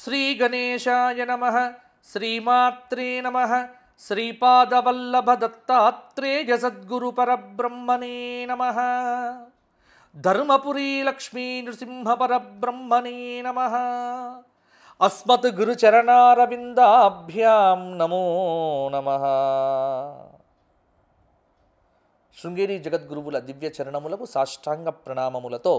श्रीगणेशाय नमः श्रीमात्रे नमः श्रीपादवल्लभदत्तात्रेयसद्गुरुपरब्रह्मणे नमः धर्मपुरी लक्ष्मी नृसिंहपरब्रह्मणे नमः अस्मत् गुरुचरणारविन्दाभ्यां नमो नमः శృంగేరి జగద్గురువుల దివ్య చరణములకు సాష్టాంగ ప్రణామములతో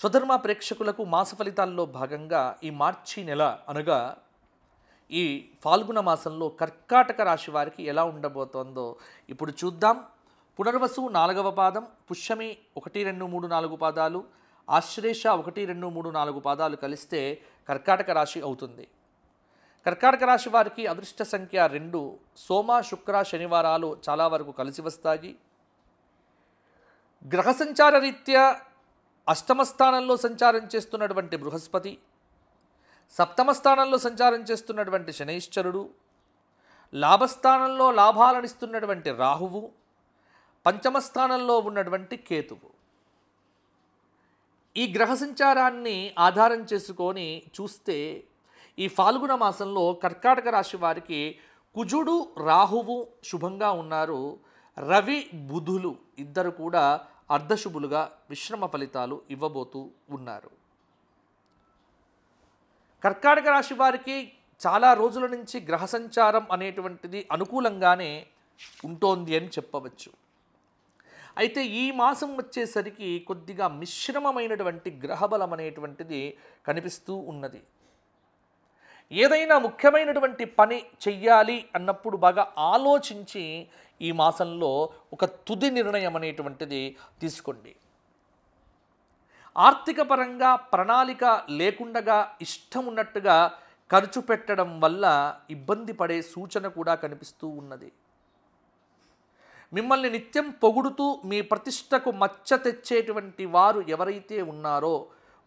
స్వధర్మ ప్రేక్షకులకు మాస ఫలితాల్లో భాగంగా ఈ మార్చి నెల అనగా ఈ ఫాల్గుణ మాసంలో కర్కాటక రాశి వారికి ఎలా ఉండబోతోందో ఇప్పుడు చూద్దాం పునర్వసు నాలుగవ పాదం పుష్యమి ఒకటి రెండు మూడు నాలుగు పాదాలు ఆశ్లేష ఒకటి రెండు మూడు నాలుగు పాదాలు కలిస్తే కర్కాటక రాశి అవుతుంది కర్కాటక రాశి వారికి అదృష్ట సంఖ్య రెండు సోమ శుక్ర శనివారాలు చాలా వరకు కలిసి వస్తాయి గ్రహ సంచార రీత్యా అష్టమ స్థానంలో సంచారం చేస్తున్నటువంటి బృహస్పతి సప్తమ స్థానంలో సంచారం చేస్తున్నటువంటి శనైశ్చరుడు లాభస్థానంలో లాభాలనిస్తున్నటువంటి రాహువు పంచమ స్థానంలో ఉన్నటువంటి కేతువు ఈ గ్రహ సంచారాన్ని ఆధారం చేసుకొని చూస్తే ఈ ఫాల్గుణ మాసంలో కర్కాటక రాశి వారికి కుజుడు రాహువు శుభంగా ఉన్నారు రవి బుధులు ఇద్దరు కూడా అర్ధశుభులుగా మిశ్రమ ఫలితాలు ఇవ్వబోతూ ఉన్నారు కర్కాటక రాశి వారికి చాలా రోజుల నుంచి గ్రహ సంచారం అనేటువంటిది అనుకూలంగానే ఉంటోంది అని చెప్పవచ్చు అయితే ఈ మాసం వచ్చేసరికి కొద్దిగా మిశ్రమమైనటువంటి గ్రహబలం అనేటువంటిది కనిపిస్తూ ఉన్నది ఏదైనా ముఖ్యమైనటువంటి పని చెయ్యాలి అన్నప్పుడు బాగా ఆలోచించి ఈ మాసంలో ఒక తుది నిర్ణయం అనేటువంటిది తీసుకోండి ఆర్థిక పరంగా ప్రణాళిక లేకుండా ఇష్టం ఉన్నట్టుగా ఖర్చు పెట్టడం వల్ల ఇబ్బంది పడే సూచన కూడా కనిపిస్తూ ఉన్నది మిమ్మల్ని నిత్యం పొగుడుతూ మీ ప్రతిష్టకు మచ్చ తెచ్చేటువంటి వారు ఎవరైతే ఉన్నారో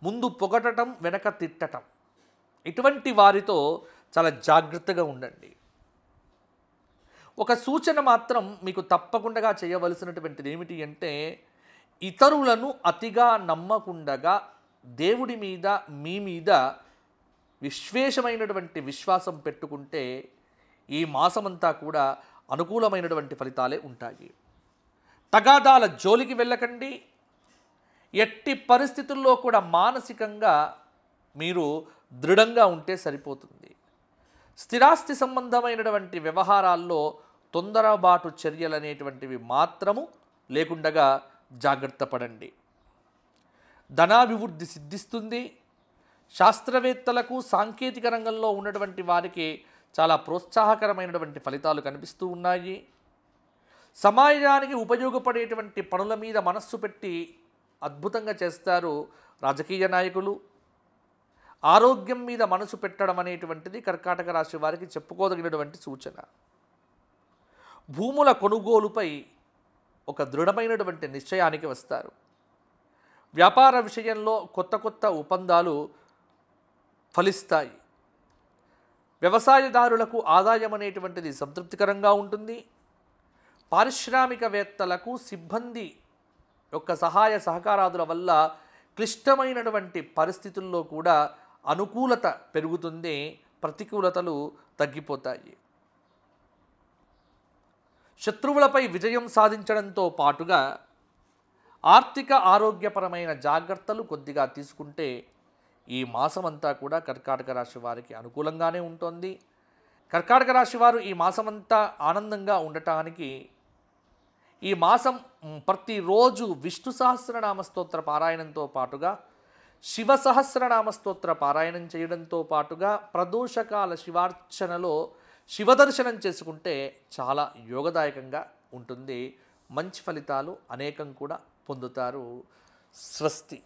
ముందు పొగటం వెనక తిట్టటం ఇటువంటి వారితో చాలా జాగ్రత్తగా ఉండండి ఒక సూచన మాత్రం మీకు తప్పకుండా చేయవలసినటువంటిది ఏమిటి అంటే ఇతరులను అతిగా నమ్మకుండగా దేవుడి మీద మీ మీద విశ్వేషమైనటువంటి విశ్వాసం పెట్టుకుంటే ఈ మాసమంతా కూడా అనుకూలమైనటువంటి ఫలితాలే ఉంటాయి తగాదాల జోలికి వెళ్ళకండి ఎట్టి పరిస్థితుల్లో కూడా మానసికంగా మీరు దృఢంగా ఉంటే సరిపోతుంది స్థిరాస్తి సంబంధమైనటువంటి వ్యవహారాల్లో తొందరబాటు చర్యలు అనేటువంటివి మాత్రము లేకుండగా జాగ్రత్త పడండి ధనాభివృద్ధి సిద్ధిస్తుంది శాస్త్రవేత్తలకు సాంకేతిక రంగంలో ఉన్నటువంటి వారికి చాలా ప్రోత్సాహకరమైనటువంటి ఫలితాలు కనిపిస్తూ ఉన్నాయి సమాజానికి ఉపయోగపడేటువంటి పనుల మీద మనస్సు పెట్టి అద్భుతంగా చేస్తారు రాజకీయ నాయకులు ఆరోగ్యం మీద మనసు పెట్టడం అనేటువంటిది కర్కాటక రాశి వారికి చెప్పుకోదగినటువంటి సూచన భూముల కొనుగోలుపై ఒక దృఢమైనటువంటి నిశ్చయానికి వస్తారు వ్యాపార విషయంలో కొత్త కొత్త ఒప్పందాలు ఫలిస్తాయి వ్యవసాయదారులకు ఆదాయం అనేటువంటిది సంతృప్తికరంగా ఉంటుంది పారిశ్రామికవేత్తలకు సిబ్బంది యొక్క సహాయ సహకారాదుల వల్ల క్లిష్టమైనటువంటి పరిస్థితుల్లో కూడా అనుకూలత పెరుగుతుంది ప్రతికూలతలు తగ్గిపోతాయి శత్రువులపై విజయం సాధించడంతో పాటుగా ఆర్థిక ఆరోగ్యపరమైన జాగ్రత్తలు కొద్దిగా తీసుకుంటే ఈ మాసమంతా కూడా కర్కాటక రాశి వారికి అనుకూలంగానే ఉంటుంది కర్కాటక రాశి వారు ఈ మాసమంతా ఆనందంగా ఉండటానికి ఈ మాసం ప్రతిరోజు విష్ణు సహస్రనామ స్తోత్ర పారాయణంతో పాటుగా శివ సహస్రనామ స్తోత్ర పారాయణం చేయడంతో పాటుగా ప్రదోషకాల శివార్చనలో శివదర్శనం చేసుకుంటే చాలా యోగదాయకంగా ఉంటుంది మంచి ఫలితాలు అనేకం కూడా పొందుతారు స్వస్తి